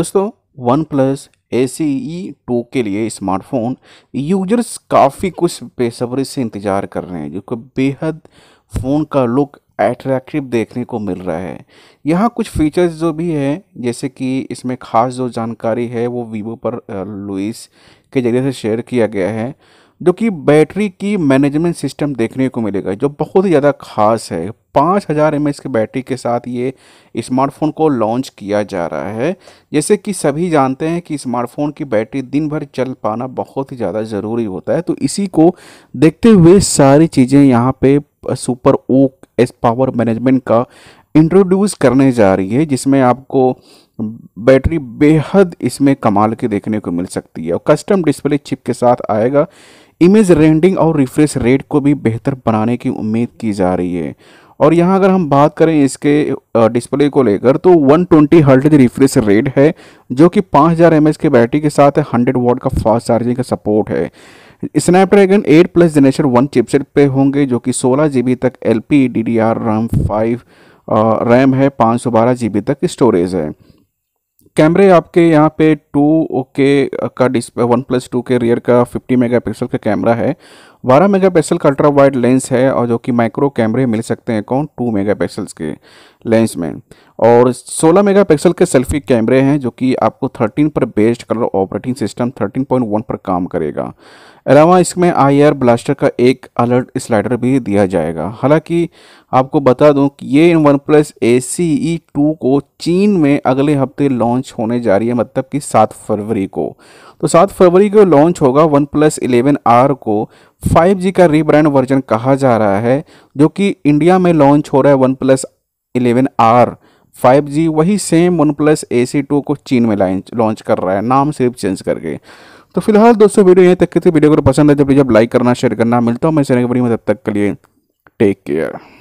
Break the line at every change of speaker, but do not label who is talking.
दोस्तों one plus A C E two के लिए स्मार्टफोन यूजर्स काफ़ी कुछ बेसब्री से इंतज़ार कर रहे हैं जो कि बेहद फ़ोन का लुक एट्रैक्टिव देखने को मिल रहा है यहाँ कुछ फीचर्स जो भी है जैसे कि इसमें ख़ास जो जानकारी है वो वीवो पर लुइस के जरिए से शेयर किया गया है जो कि बैटरी की मैनेजमेंट सिस्टम देखने को मिलेगा जो बहुत ही ज़्यादा खास है पाँच हज़ार एम की बैटरी के साथ ये स्मार्टफोन को लॉन्च किया जा रहा है जैसे कि सभी जानते हैं कि स्मार्टफोन की बैटरी दिन भर चल पाना बहुत ही ज़्यादा ज़रूरी होता है तो इसी को देखते हुए सारी चीज़ें यहाँ पे super O S power management का इंट्रोड्यूस करने जा रही है जिसमें आपको बैटरी बेहद इसमें कमाल के देखने को मिल सकती है और कस्टम डिस्प्ले चिप के साथ आएगा इमेज रेंडिंग और रिफ्रेश रेट को भी बेहतर बनाने की उम्मीद की जा रही है और यहाँ अगर हम बात करें इसके डिस्प्ले को लेकर तो 120 ट्वेंटी हर्ट रिफ्रेश रेट है जो कि 5000 हज़ार के बैटरी के साथ 100 वॉट का फास्ट चार्जिंग का सपोर्ट है Snapdragon 8 plus generation one chipset पे होंगे जो कि सोलह जी तक L P D D R RAM five RAM है पाँच सौ बारह जी बी तक स्टोरेज है कैमरे आपके यहाँ पे टू के का display one plus two K rear का 50 मेगापिक्सल का कैमरा है 12 मेगापिक्सल का अल्ट्रा वाइड लेंस है और जो कि माइक्रो कैमरे मिल सकते हैं कौन 2 मेगापिक्सल्स के लेंस में और 16 मेगापिक्सल के सेल्फी कैमरे हैं जो कि आपको 13 पर बेस्ड कलर ऑपरेटिंग सिस्टम 13.1 पर काम करेगा अलावा इसमें आई आर ब्लास्टर का एक अलर्ट स्लाइडर भी दिया जाएगा हालांकि आपको बता दूं कि ये one plus A C E two को चीन में अगले हफ्ते लॉन्च होने जा रही है मतलब कि सात फरवरी को तो सात फरवरी को लॉन्च होगा वन प्लस इलेवन आर को फाइव जी का रीब्रांड वर्जन कहा जा रहा है जो कि इंडिया में लॉन्च हो रहा है one plus eleven R five G वही same one plus A C two को चीन में लॉन्च कर रहा है नाम सिर्फ चेंज करके तो फिलहाल दोस्तों वीडियो यहीं तक की थी वीडियो को पसंद है जब जब लाइक करना शेयर करना मिलता हूँ मैं चैनल बड़ी मदद तक के लिए टेक केयर